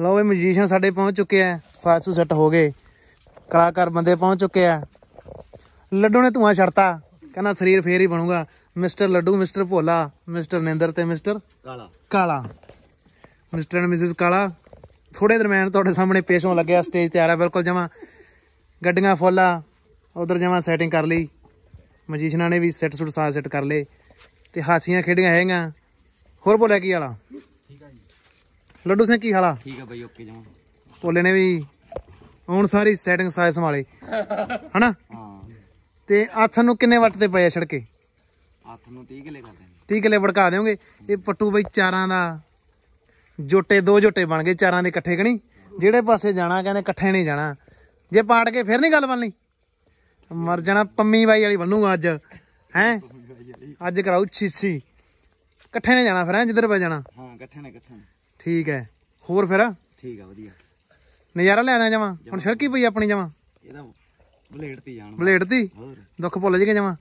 ਲਓ ਇਹ ਮਿਊਜ਼ੀਸ਼ੀਅਨ ਸਾਡੇ ਪਹੁੰਚ ਚੁੱਕੇ ਆ ਸਾਸੂ ਸੈੱਟ ਹੋ ਗਏ ਕਲਾਕਾਰ ਬੰਦੇ ਪਹੁੰਚ ਚੁੱਕੇ ਆ ਲੱਡੂ ਨੇ ਧੂਆ ਛੜਤਾ ਕਹਿੰਦਾ ਸਰੀਰ ਫੇਰ ਹੀ ਬਣੂਗਾ mister Laddu mister Bhola mister Ninder ਤੇ ਮਿਸਟਰ ਕਾਲਾ ਕਾਲਾ ਮਿਸਟਰ ਐਂਡ ਮਿਸਿਸ ਕਾਲਾ ਥੋੜੇ ਦਰਮਿਆਨ ਤੁਹਾਡੇ ਸਾਹਮਣੇ ਪੇਸ਼ ਹੋਣ ਲੱਗਿਆ ਸਟੇਜ ਤਿਆਰ ਆ ਬਿਲਕੁਲ ਜਮਾ ਗੱਡੀਆਂ ਫੁੱਲਾ ਉਧਰ ਜਮਾ ਸੈਟਿੰਗ ਕਰ ਲਈ ਮਜੀਸ਼ਨਾਂ ਨੇ ਵੀ ਸੈੱਟ ਸੁੱਟ ਸਾਜ ਸੈੱਟ ਕਰ ਲਏ ਤੇ ਹਾਸੀਆਂ ਖੇਡੀਆਂ ਹੈਗੀਆਂ ਹੋਰ ਬੋਲਿਆ ਕੀ ਵਾਲਾ ਲੱਡੂ ਸਿੰਘ ਕੀ ਹਾਲਾ ਠੀਕ ਆ ਬਾਈ ਓਕੇ ਜਮਾ ਭੋਲੇ ਨੇ ਵੀ ਹੁਣ ਸਾਰੀ ਸੈਟਿੰਗ ਸਾਇ ਸੰਭਾਲੇ ਹਨਾ ਹਾਂ ਤੇ ਆਥ ਨੂੰ ਕਿੰਨੇ ਵੱਟ ਤੇ ਪਏ ਛੜਕੇ ਆਥ ਨੂੰ 30 ਕਿਲੇ ਕਰ ਦੇ 30 ਕਿਲੇ ਵੜਕਾ ਦੇਵੋਗੇ ਇਹ ਪੱਟੂ ਬਾਈ ਚਾਰਾਂ ਦਾ ਜੋਟੇ ਦੋ ਜੋਟੇ ਬਣ ਗਏ ਚਾਰਾਂ ਦੇ ਇਕੱਠੇ ਕਣੀ ਜਿਹੜੇ ਪਾਸੇ ਜਾਣਾ ਕਹਿੰਦੇ ਇਕੱਠੇ ਨਹੀਂ ਜਾਣਾ ਜੇ ਪਾੜ ਕੇ ਫਿਰ ਨਹੀਂ ਗੱਲ ਬਣਨੀ ਮਰ ਜਾਣਾ ਪੰਮੀ ਬਾਈ ਵਾਲੀ ਬਣੂਗਾ ਅੱਜ ਹੈ ਅੱਜ ਕਰਾਉ ਛੀਸੀ ਇਕੱਠੇ ਨੇ ਜਾਣਾ ਫਿਰ ਜਿੱਧਰ ਪੈ ਜਾਣਾ ਹਾਂ ਇਕੱਠੇ ਨੇ ਇਕੱਠੇ ਨੇ ਠੀਕ ਹੈ ਹੋਰ ਫਿਰ ਠੀਕ ਆ ਵਧੀਆ ਨਜ਼ਾਰਾ ਲੈ ਲੈਣਾ ਜਾਵਾਂ ਹੁਣ ਛੜਕੀ ਪਈ ਆਪਣੀ ਜਾਵਾਂ ਇਹਦਾ ਬਲੇਡ ਤੇ ਜਾਣ ਬਲੇਡ ਦੀ ਦੁੱਖ ਭੁੱਲ ਜਗੇ ਜਾਵਾਂ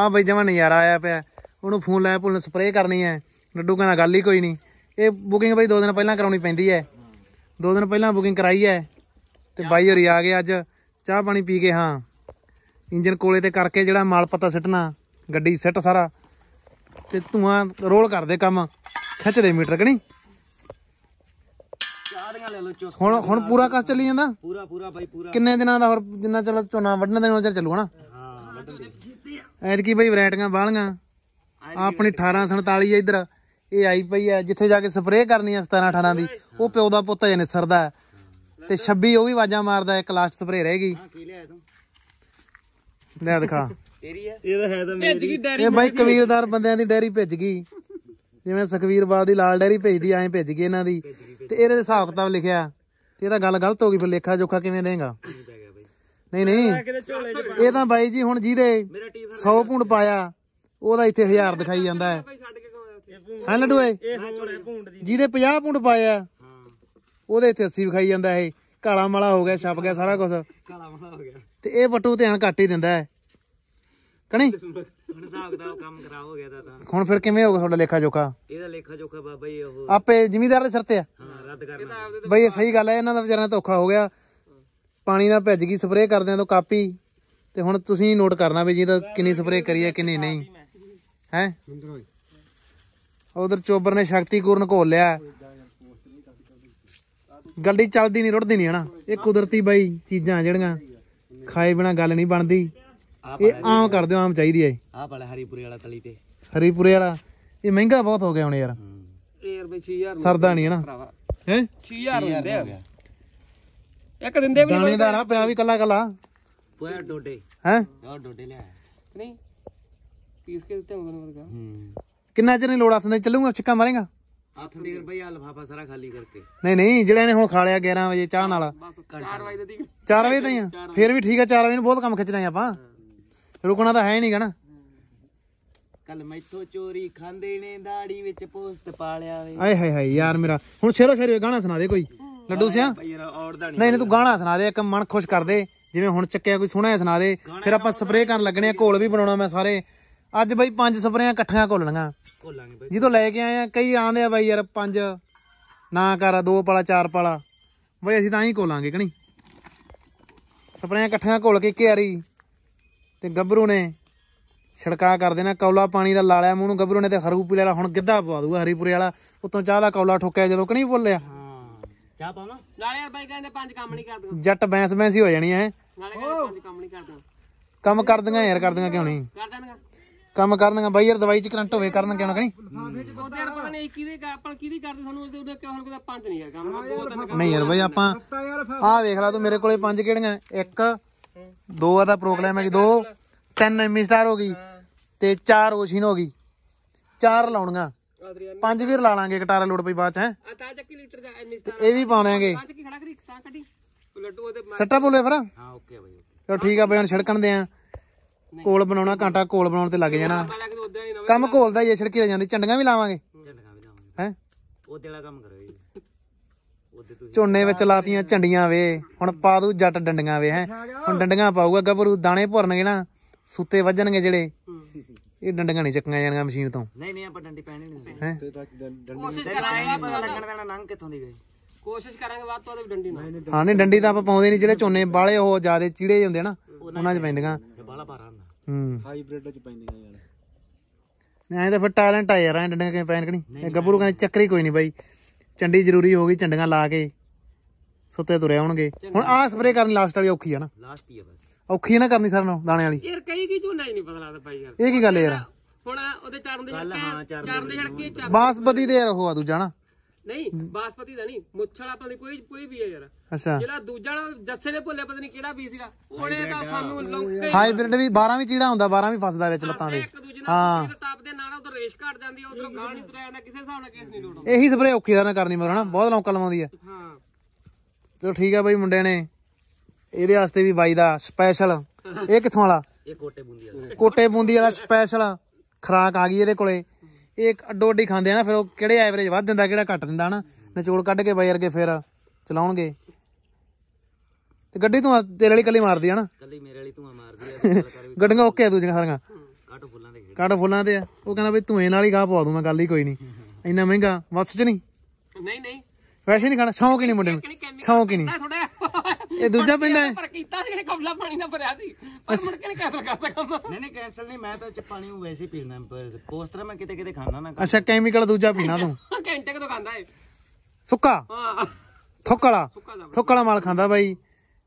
ਆ ਬਈ ਜਾਵਾਂ ਨਜ਼ਾਰਾ ਆਇਆ ਪਿਆ ਉਹਨੂੰ ਫੋਨ ਲਾਇਆ ਪੁੱਲ ਸਪਰੇਅ ਕਰਨੀ ਹੈ ਲੱਡੂ ਕਹਿੰਦਾ ਗੱਲ ਹੀ ਕੋਈ ਨਹੀਂ ਇਹ ਬੁਕਿੰਗ ਬਈ 2 ਦਿਨ ਪਹਿਲਾਂ ਕਰਾਉਣੀ ਪੈਂਦੀ ਹੈ 2 ਦਿਨ ਪਹਿਲਾਂ ਬੁਕਿੰਗ ਕਰਾਈ ਹੈ ਤੇ ਬਾਈ ਹੋਰੀ ਆ ਗਏ ਅੱਜ ਚਾਹ ਪਾਣੀ ਪੀ ਕੇ ਹਾਂ ਇੰਜਨ ਕੋਲੇ ਤੇ ਕਰਕੇ ਜਿਹੜਾ ਮਾਲ ਪਤਾ ਸਿੱਟਣਾ ਗੱਡੀ ਸਿੱਟ ਸਾਰਾ ਤੇ ਧੂਆਂ ਰੋਲ ਕਰਦੇ ਕੰਮ ਖਿੱਚਦੇ ਮੀਟਰ ਕਣੀ ਹੁਣ ਹੁਣ ਪੂਰਾ ਕਸ ਚੱਲੀ ਜਾਂਦਾ ਪੂਰਾ ਪੂਰਾ ਬਾਈ ਪੂਰਾ ਕਿੰਨੇ ਦਿਨਾਂ ਦਾ ਹੋਰ ਜਿੰਨਾ ਚੱਲ ਚੋਨਾ ਵੱਢਣ ਦੇ ਨਾਲ ਚੱਲੂ ਹਣਾ ਹਾਂ ਵੱਢਣ ਦੇ ਐਤਕੀ ਬਾਈ ਵੈਰਾਈਟੀਆਂ ਬਾਲੀਆਂ ਆਪਣੀ 1847 ਹੈ ਇਧਰ ਇਹ ਆਈ ਪਈ ਹੈ ਜਿੱਥੇ ਜਾ ਕੇ ਸਪਰੇਅ ਕਰਨੀ ਹੈ 17 18 ਦੀ ਉਹ ਪਿਓ ਦਾ ਪੁੱਤ ਜਨੇ ਸਰਦਾ ਤੇ 26 ਉਹ ਵੀ ਆਵਾਜ਼ਾਂ ਮਾਰਦਾ ਇੱਕ ਲਾਸਟ ਸਪਰੇਅ ਰਹਿ ਗਈ ਹਾਂ ਕੀ ਲਿਆ ਤੂੰ ਲੈ ਦਿਖਾ ਤੇਰੀ ਹੈ ਇਹ ਤਾਂ ਹੈ ਤਾਂ ਮੇਰੀ ਇਹ ਬਾਈ ਕਬੀਲਦਾਰ ਬੰਦਿਆਂ ਦੀ ਡੈਰੀ ਭਿੱਜ ਗਈ ਜਿਵੇਂ ਸੁਖਵੀਰ ਬਾਦ ਦੀ ਲਾਲ ਡੈਰੀ ਭੇਜਦੀ ਐਂ ਭੇਜ ਗਈ ਇਹਨਾਂ ਦੀ ਤੇ ਇਹਦੇ ਹਿਸਾਬ ਕਿਤਾਬ ਲਿਖਿਆ ਤੇ ਇਹਦਾ ਗੱਲ ਗਲਤ ਹੋ ਗਈ ਫਿਰ ਲੇਖਾ ਜੋਖਾ ਕਿਵੇਂ ਦੇਗਾ ਨਹੀਂ ਨਹੀਂ ਇਹ ਤਾਂ ਬਾਈ ਜੀ ਹੁਣ ਜਿਹਦੇ 100 ਪੁੰਡ ਪਾਇਆ ਉਹਦਾ ਇੱਥੇ 1000 ਦਿਖਾਈ ਜਾਂਦਾ ਹੈ ਹਾਂ ਲਡੂਏ ਜਿਹਦੇ 50 ਪੁੰਡ ਪਾਇਆ ਉਹਦੇ ਇੱਥੇ 80 ਵਿਖਾਈ ਜਾਂਦਾ ਇਹ ਕਾਲਾ ਮਾਲਾ ਹੋ ਗਿਆ ਛਪ ਗਿਆ ਸਾਰਾ ਕੁਝ ਕਾਲਾ ਮਾਲਾ ਹੋ ਗਿਆ ਤੇ ਇਹ ਪੱਟੂ ਧਿਆਨ ਘੱਟ ਹੀ ਦਿੰਦਾ ਹੈ ਕਣੀ ਹੁਣ ਹਿਸਾਬ ਦਾ ਕੰਮ ਕਰਾ ਹੋ ਗਿਆ ਤਾਂ ਹੁਣ ਫਿਰ ਕਿਵੇਂ ਹੋਊਗਾ ਤੁਹਾਡਾ ਲੇਖਾ ਜੋਖਾ ਇਹਦਾ ਲੇਖਾ ਜੋਖਾ ਬਾਬਾ ਜੀ ਉਹ ਆਪੇ ਜ਼ਿਮੀਦਾਰ ਦੇ ਸਿਰ ਤੇ ਆ ਹਾਂ ਰੱਦ ਕਰਨਾ ਬਈ ਇਹ ਸਹੀ ਗੱਲ ਹੈ ਇਹਨਾਂ ਦਾ ਵਿਚਾਰਿਆਂ ਧੋਖਾ ਹੋ ਗਿਆ ਪਾਣੀ ਨਾਲ ਭਿੱਜ ਗਈ ਸਪਰੇਅ ਕਰਦਿਆਂ ਤੋਂ ਕਾਪੀ ਤੇ ਹੁਣ ਤੁਸੀਂ ਨੋਟ ਕਰਨਾ ਵੀ ਜੀ ਤਾਂ ਕਿੰਨੀ ਸਪਰੇਅ ਕਰੀ ਹੈ ਕਿੰਨੀ ਨਹੀਂ ਹੈ ਉਧਰ ਚੋਬਰ ਨੇ ਸ਼ਕਤੀਕੂਰਨ ਘੋਲ ਲਿਆ ਗੱਡੀ ਚੱਲਦੀ ਨਹੀਂ ਰੁੜਦੀ ਨਹੀਂ ਹਨਾ ਇਹ ਕੁਦਰਤੀ ਬਾਈ ਚੀਜ਼ਾਂ ਜਿਹੜੀਆਂ ਖਾਏ ਬਿਨਾ ਗੱਲ ਨਹੀਂ ਬਣਦੀ ਇਹ ਆਮ ਕਰ ਦਿਓ ਆਮ ਚਾਹੀਦੀ ਐ ਆਹ ਵਾਲਾ ਹਰੀਪੁਰੇ ਵਾਲਾ ਤਲੀ ਤੇ ਹਰੀਪੁਰੇ ਵਾਲਾ ਇਹ ਮਹਿੰਗਾ ਬਹੁਤ ਹੋ ਗਿਆ ਹੁਣ ਯਾਰ ਯਾਰ ਬਈ 6000 ਸਰਦਾ ਨਹੀਂ ਹੈ ਨਾ ਹੈ 6000 ਹੋ ਗਿਆ ਇੱਕ ਦਿੰਦੇ ਵੀ ਦਾਣੇ ਦਾ ਨਾ ਪਿਆ ਵੀ ਕੱਲਾ ਕੱਲਾ ਪੁਆ ਡੋਡੇ ਹੈ ਉਹ ਡੋਡੇ ਲਿਆ ਨਹੀਂ ਪੀਸ ਕੇ ਦਿੱਤੇ ਉਹਨਾਂ ਵਰਗਾ ਹੂੰ ਕਿੰਨਾ ਚਿਰ ਨਹੀਂ ਲੋੜ ਹੱਥ ਚੱਲੂਗਾ ਛਿੱਕਾ ਮਾਰੇਗਾ ਹੱਥ ਦੇਰ ਬਈ ਆ ਲਫਾਫਾ ਸਾਰਾ ਖਾਲੀ ਕਰਕੇ ਨਹੀਂ ਨਹੀਂ ਜਿਹੜੇ ਨੇ ਹੁਣ ਖਾ ਲਿਆ 11 ਵਜੇ ਚਾਹ ਨਾਲ 4 ਵਜੇ ਤੱਕ 4 ਵਜੇ ਤਾਈਂ ਫਿਰ ਵੀ ਠੀਕ ਆ 4 ਵਜੇ ਨੂੰ ਬਹੁਤ ਕੰਮ ਖਿੱਚਣਾ ਆਪਾਂ ਰੁਕਣਾ ਤਾਂ ਹੈ ਨਹੀਂ ਕਹਣਾ ਕੱਲ ਮੈਥੋਂ ਚੋਰੀ ਖਾਂਦੇ ਨੇ ਦਾੜੀ ਵਿੱਚ ਪੋਸਤ ਪਾ ਲਿਆ ਵੇ ਆਏ ਹਾਏ ਹਾਏ ਯਾਰ ਮੇਰਾ ਹੁਣ ਸ਼ੇਰੋ ਸ਼ੇਰੋ ਗਾਣਾ ਸੁਣਾ ਦੇ ਕੋਈ ਲੱਡੂ ਸਿਆ ਨਹੀਂ ਨਹੀਂ ਤੂੰ ਗਾਣਾ ਸੁਣਾ ਦੇ ਇੱਕ ਮਨ ਖੁਸ਼ ਕਰ ਦੇ ਜਿਵੇਂ ਹੁਣ ਚੱਕਿਆ ਕੋਈ ਸੋਹਣਾ ਸੁਣਾ ਦੇ ਫਿਰ ਆਪਾਂ ਸਪਰੇਅ ਕਰਨ ਲੱਗਣੇ ਆ ਘੋਲ ਵੀ ਬਣਾਉਣਾ ਮੈਂ ਸਾਰੇ ਅੱਜ ਬਈ ਪੰਜ ਸਪਰੇਆਂ ਇਕੱਠੀਆਂ ਘੋਲਣੀਆਂ ਘੋਲਾਂਗੇ ਬਈ ਜਦੋਂ ਲੈ ਕੇ ਆਏ ਆ ਕਈ ਆਂਦੇ ਆ ਬਾਈ ਯਾਰ ਪੰਜ ਨਾ ਕਰ ਦੋ ਪਾਲਾ ਚਾਰ ਪਾਲਾ ਬਈ ਅਸੀਂ ਤਾਂ ਹੀ ਘੋਲਾਂਗੇ ਕਣੀ ਸਪਰੇਆਂ ਇਕੱਠੀਆਂ ਘੋਲ ਕੇ ਇੱਕ ਯਾਰੀ ਤੇ ਗੱਭਰੂ ਨੇ ਛੜਕਾ ਕਰ ਦੇਣਾ ਕੌਲਾ ਪਾਣੀ ਦਾ ਲਾਲਿਆ ਮੂੰਹ ਨੂੰ ਗੱਭਰੂ ਨੇ ਤੇ ਖਰੂ ਪੀਲੇ ਵਾਲਾ ਹੁਣ ਗਿੱਧਾ ਪਵਾ ਦੂਗਾ ਹਰੀਪੁਰੇ ਵਾਲਾ ਉਤੋਂ ਚਾਹ ਦਾ ਕੌਲਾ ਠੋਕਿਆ ਜਦੋਂ ਕਣੀ ਬੋਲਿਆ ਹਾਂ ਚਾਹ ਪਾਵਾਂ ਨਾਲੇ ਯਾਰ ਬਾਈ ਕਹਿੰਦੇ ਪੰਜ ਕੰਮ ਨਹੀਂ ਕਰਦਾ ਜੱਟ ਬੈਂਸ ਬੈਂਸ ਹੀ ਹੋ ਜਾਣੀ ਐ ਨਾਲੇ ਕਹਿੰਦੇ ਪੰਜ ਕੰਮ ਨਹੀਂ ਕਰਦਾ ਕੰਮ ਕਰਦੀਆਂ ਯਾਰ ਕਰਦੀਆਂ ਕਿਉਂ ਨਹੀਂ ਕਰਦਾਂਗਾ ਕੰਮ ਕਰਨਗਾ ਬਾਈ ਯਾਰ ਦਵਾਈ ਚ ਕਰੰਟ ਹੋਵੇ ਕਰਨ ਕਿਉਂ ਨਾ ਯਾਰ ਪਤਾ ਨਹੀਂ ਕਿਹਦੇ ਆਪਾਂ ਕਿਹਦੀ ਕਰਦੇ ਸਾਨੂੰ ਉਹਦੇ ਕਿਉਂ ਹੁਣ ਕਿਤੇ ਪੰਜ ਨਹੀਂ ਯਾਰ ਕੰਮ ਨਹੀਂ ਯਾਰ ਬਾਈ ਆਪਾਂ ਆ ਵੇਖ ਲੈ ਤੂੰ ਮੇਰੇ ਕੋਲੇ ਪੰਜ ਕਿਹੜੀਆਂ ਇੱਕ ਦੋ ਦਾ ਪ੍ਰੋਬਲਮ ਹੈ ਕਿ ਦੋ ਤਿੰਨ ਐਮੀ ਸਟਾਰ ਹੋ ਗਈ ਤੇ ਚਾਰ ਓਸ਼ੀਨ ਹੋ ਗਈ ਚਾਰ ਲਾਉਣੀਆਂ ਪੰਜ ਵੀਰ ਲਾ ਲਾਂਗੇ ਕਟਾਰਾ ਲੋਡ ਪਈ ਬਾਅਦ ਚ ਹੈ ਲੀਟਰ ਦਾ ਇਹ ਵੀ ਪਾਉਣਾਂਗੇ ਖੜਾ ਤਾਂ ਉਹਦੇ ਸੱਟਾ ਬੋਲੇ ਫਿਰ ਹਾਂ ਓਕੇ ਬਾਈ ਚਲੋ ਠੀਕ ਆ ਬਈ ਹੁਣ ਛਿੜਕਣ ਦੇ ਆ ਕੋਲ ਬਣਾਉਣਾ ਕਾਂਟਾ ਕੋਲ ਬਣਾਉਣ ਤੇ ਲੱਗ ਜਾਣਾ ਕੰਮ ਕੋਲ ਦਾ ਹੀ ਛਿੜਕੀ ਜਾਂਦੀ ਚੰਡੀਆਂ ਵੀ ਲਾਵਾਂਗੇ ਚੰਡੀਆਂ ਵੀ ਲਾਵਾਂਗੇ ਹੈ ਉਹਦੇ ਵਾਲਾ ਕੰਮ ਕਰੋ ਜੀ ਝੋਨੇ ਵਿੱਚ ਲਾਤੀਆਂ ਝੰਡੀਆਂ ਵੇ ਹੁਣ ਪਾ ਦੂ ਜੱਟ ਡੰਡੀਆਂ ਵੇ ਹੈ ਹੁਣ ਡੰਡੀਆਂ ਪਾਊਗਾ ਗੱਭਰੂ ਦਾਣੇ ਭਰਨਗੇ ਨਾ ਸੁੱਤੇ ਵੱਜਣਗੇ ਜਿਹੜੇ ਇਹ ਡੰਡੀਆਂ ਨਹੀਂ ਚੱਕੀਆਂ ਜਾਣਗੀਆਂ ਮਸ਼ੀਨ ਤੋਂ ਨਹੀਂ ਨਹੀਂ ਆਪਾਂ ਡੰਡੀ ਪੈਣੀ ਨਹੀਂ ਹੈ ਕੋਸ਼ਿਸ਼ ਕਰਾਂਗੇ ਪਤਾ ਲੱਗਣ ਦੇਣਾ ਨੰਗ ਕਿੱਥੋਂ ਦੀ ਗਈ ਕੋਸ਼ਿਸ਼ ਕਰਾਂਗੇ ਬਾਅਦ ਤੋਂ ਵੀ ਡੰਡੀ ਨਾ ਹਾਂ ਨਹੀਂ ਡੰਡੀ ਤਾਂ ਆਪਾਂ ਪਾਉਂਦੇ ਨਹੀਂ ਜਿਹੜੇ ਝੋਨੇ ਬਾਲੇ ਉਹ ਜਿਆਦੇ ਚੀੜੇ ਹੁੰਦੇ ਨਾ ਉਹਨਾਂ 'ਚ ਪੈਂਦੀਆਂ ਬਾਲਾ ਭਾਰਾ ਹੁੰਦਾ ਹੂੰ ਹਾਈਬ੍ਰਿਡ 'ਚ ਪੈਂਦੀਆਂ ਯਾਰ ਨਹੀਂ ਤਾਂ ਫਿਰ ਟੈਲੈਂਟ ਆ ਯਾਰ ਐਂ ਡੰਡੀਆਂ ਕਿਵੇਂ ਪੈਣ ਕਣੀ ਗੱਭਰੂ ਕਹਿੰਦੇ ਚੱਕਰੀ ਕੋਈ ਨਹੀਂ ਬਾਈ ਚੰਡੀ ਜ਼ਰੂਰੀ ਹੋ ਗਈ ਚੰਡੀਆਂ ਲਾ ਕੇ ਸੁੱਤੇ ਤੁਰੇ ਆਉਣਗੇ ਹੁਣ ਆਹ ਸਪਰੇ ਕਰਨ ਲਾਸਟ ਵਾਲੀ ਔਖੀ ਆ ਨਾ ਲਾਸਟ ਹੀ ਆ ਬਸ ਔਖੀ ਆ ਨਾ ਕਰਨੀ ਸਰ ਨੂੰ ਦਾਣੇ ਵਾਲੀ ਯਾਰ ਕਈ ਕੀ ਝੋਨਾ ਹੀ ਨਹੀਂ ਪਤਾ ਲੱਗਦਾ ਬਾਈ ਯਾਰ ਇਹ ਕੀ ਗੱਲ ਯਾਰ ਹੁਣ ਉਹਦੇ ਚਰਨ ਦੇ ਚਰਨ ਦੇ ਛੜਕੇ ਬਾਸਪਤੀ ਦੇ ਰਹੋ ਆ ਦੂਜਾ ਨਾ ਨਹੀਂ ਬਾਸਪਤੀ ਦਾ ਨਹੀਂ ਮੁੱਛੜਾ ਵਾਲਾ ਪਤਾ ਨਹੀਂ ਕੋਈ ਕੋਈ ਵੀ ਹੈ ਯਾਰ ਅੱਛਾ ਜਿਹੜਾ ਦੂਜਾ ਵਾਲਾ ਜੱਸੇ ਦੇ ਭੋਲੇ ਪਤਾ ਨਹੀਂ ਕਿਹੜਾ ਵੀ ਸੀਗਾ ਉਹਨੇ ਤਾਂ ਸਾਨੂੰ ਲੌਂਕੇ ਹਾਈਬ੍ਰਿਡ ਵੀ 12 ਵੀ ਚੀੜਾ ਹੁੰਦਾ 12 ਵੀ ਫਸਦਾ ਵਿੱਚ ਲੱਤਾਂ ਦੇ ਹਾਂ ਟਾਪ ਦੇ ਨਾਲ ਉਧਰ ਰੇਸ਼ ਘਟ ਜਾਂਦੀ ਹੈ ਉਧਰੋਂ ਗਾਂ ਨਹੀਂ ਤੁਰਿਆ ਜਾਂਦਾ ਕਿਸੇ ਹਿਸਾਬ ਨਾਲ ਕੇਸ ਨਹੀਂ ਲੋੜਦਾ ਇਹੀ ਸਪਰੇ ਔਖੀ ਦਾ ਨਾ ਕਰਨੀ ਮਰ ਹਨਾ ਬਹੁਤ ਲੌਂਕਾ ਲਵਾਉਂਦੀ ਹੈ ਹਾਂ ਚਲੋ ਠੀਕ ਆ ਬਾਈ ਮੁੰਡਿਆਂ ਨੇ ਇਹਦੇ ਵਾਸਤੇ ਵੀ ਬਾਈ ਦਾ ਸਪੈਸ਼ਲ ਇਹ ਕਿੱਥੋਂ ਵਾਲਾ ਇਹ ਕੋਟੇ ਬੂੰਦੀ ਵਾਲਾ ਕੋਟੇ ਬੂੰਦੀ ਵਾਲਾ ਸਪੈਸ਼ਲ ਖਰਾਕ ਆ ਗਈ ਇਹਦੇ ਕੋਲੇ ਇੱਕ ਅੱਡੋ ਅੱਡੀ ਖਾਂਦੇ ਆ ਨਾ ਫਿਰ ਉਹ ਕਿਹੜੇ ਐਵਰੇਜ ਵੱਧ ਦਿੰਦਾ ਕਿਹੜਾ ਘੱਟ ਦਿੰਦਾ ਹਨਾ ਨਿਚੋੜ ਕੱਢ ਕੇ ਬਾਈ ਅਰਗੇ ਫਿਰ ਚਲਾਉਣਗੇ ਤੇ ਗੱਡੀ ਤੂੰ ਤੇਰੇ ਵਾਲੀ ਕੱਲੀ ਮਾਰਦੀ ਹਨਾ ਕੱਲੀ ਮੇਰੇ ਵਾਲੀ ਧੂਆ ਮਾਰਦੀ ਆ ਗੱਡੀਆਂ ਓਕੇ ਆ ਦੂਜੀਆਂ ਸਾਰੀਆਂ ਕੱਟ ਫੁੱਲਾਂ ਦੇ ਕੱਟ ਫੁੱਲਾਂ ਤੇ ਆ ਉਹ ਕਹਿੰਦਾ ਬਈ ਧੂਏ ਨਾਲ ਹੀ ਗਾ ਪਵਾ ਦੂੰ ਮੈਂ ਗੱਲ ਹੀ ਕੋਈ ਨਹੀਂ ਇੰਨਾ ਮਹਿੰਗਾ ਵਸ ਚ ਨਹੀਂ ਨਹੀਂ ਨਹੀਂ ਵੈਸੇ ਨਹੀਂ ਖਾਣਾ ਸ਼ੌਂਕ ਹੀ ਨਹੀਂ ਮੁੰਡੇ ਨੂੰ ਸ਼ੌਂਕ ਹੀ ਨਹੀਂ ਥੋੜਾ ਇਹ ਦੂਜਾ ਪਿੰਡ ਹੈ ਪਰ ਕੀਤਾ ਸੀ ਜਿਹੜੇ ਕਮਲਾ ਪਾਣੀ ਨਾਲ ਭਰਿਆ ਸੀ ਪਰ ਮੁੜ ਕੇ ਨਹੀਂ ਕੈਨਸਲ ਕਰਤਾ ਕੰਮ ਨਹੀਂ ਨਹੀਂ ਕੈਨਸਲ ਨਹੀਂ ਮੈਂ ਤਾਂ ਚ ਪਾਣੀ ਨੂੰ ਵੈਸੇ ਪੀਣਾ ਪਰ ਪੋਸਟਰ ਮੈਂ ਕਿਤੇ ਕਿਤੇ ਖਾਣਾ ਨਾ ਅੱਛਾ ਕੈਮੀਕਲ ਦੂਜਾ ਪੀਣਾ ਤੂੰ ਘੰਟੇ ਕਦੋਂ ਖਾਂਦਾ ਏ ਸੁੱਕਾ ਹਾਂ ਥੁੱਕਲਾ ਥੁੱਕਲਾ ਮਾਲ ਖਾਂਦਾ ਬਾਈ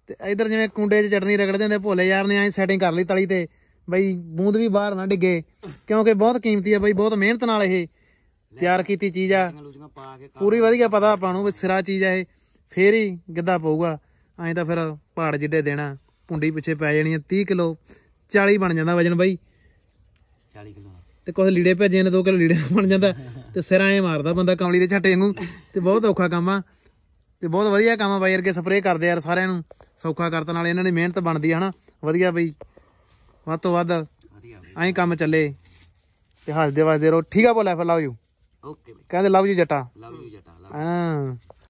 ਤੇ ਇਧਰ ਜਿਵੇਂ ਕੁੰਡੇ 'ਚ ਚਟਨੀ ਰਗੜਦੇ ਹੁੰਦੇ ਭੋਲੇ ਯਾਰ ਨੇ ਐਂ ਸੈਟਿੰਗ ਕਰ ਲਈ ਤਲੀ ਤੇ ਬਾਈ ਬੂੰਦ ਵੀ ਬਾਹਰ ਨਾ ਡਿੱਗੇ ਕਿਉਂਕਿ ਬਹੁਤ ਕੀਮਤੀ ਆ ਬਾਈ ਬਹੁਤ ਮਿਹਨਤ ਨਾਲ ਇਹ ਤਿਆਰ ਕੀਤੀ ਚੀਜ਼ ਆ ਪੂਰੀ ਵਧੀਆ ਪਤਾ ਆਪਾਂ ਨੂੰ ਵੀ ਸਿਰਾ ਚੀਜ਼ ਆ ਇਹ ਫੇਰ ਹੀ ਗਿੱਧਾ ਪਊਗਾ ਐਂ ਤਾਂ ਫਿਰ ਪਹਾੜ ਜਿੱਡੇ ਦੇਣਾ ਪੁੰਡੀ ਪਿੱਛੇ ਪੈ ਜਾਣੀ 30 ਕਿਲੋ 40 ਬਣ ਜਾਂਦਾ ਵਜਨ ਬਾਈ 40 ਕਿਲੋ ਤੇ ਕੁਝ ਲੀੜੇ ਭੇਜੇ ਨੇ 2 ਕਿਲੋ ਲੀੜੇ ਬਣ ਜਾਂਦਾ ਤੇ ਸਿਰ ਐ ਮਾਰਦਾ ਬੰਦਾ ਕਮਲੀ ਦੇ ਛੱਟੇ ਨੂੰ ਤੇ ਬਹੁਤ ਔਖਾ ਕੰਮ ਆ ਤੇ ਬਹੁਤ ਵਧੀਆ ਕੰਮ ਆ ਬਾਈ ਅਰਗੇ ਕੇ ਸਪਰੇਅ ਕਰਦੇ ਯਾਰ ਸਾਰਿਆਂ ਨੂੰ ਸੌਖਾ ਕਰਤ ਨਾਲ ਇਹਨਾਂ ਦੀ ਮਿਹਨਤ ਬਣਦੀ ਹੈ ਹਨਾ ਵਧੀਆ ਬਈ ਵੱਧ ਤੋਂ ਵੱਧ ਐਂ ਕੰਮ ਚੱਲੇ ਤੇ ਹੱਸਦੇ ਵਸਦੇ ਰਹੋ ਠੀਕ ਆ ਬੋਲਾ ਫਿਰ ਲਵ ਯੂ ਓਕੇ ਬਈ ਕਹਿੰਦੇ love you Jatta love you ਜੱਟਾ ਹਾਂ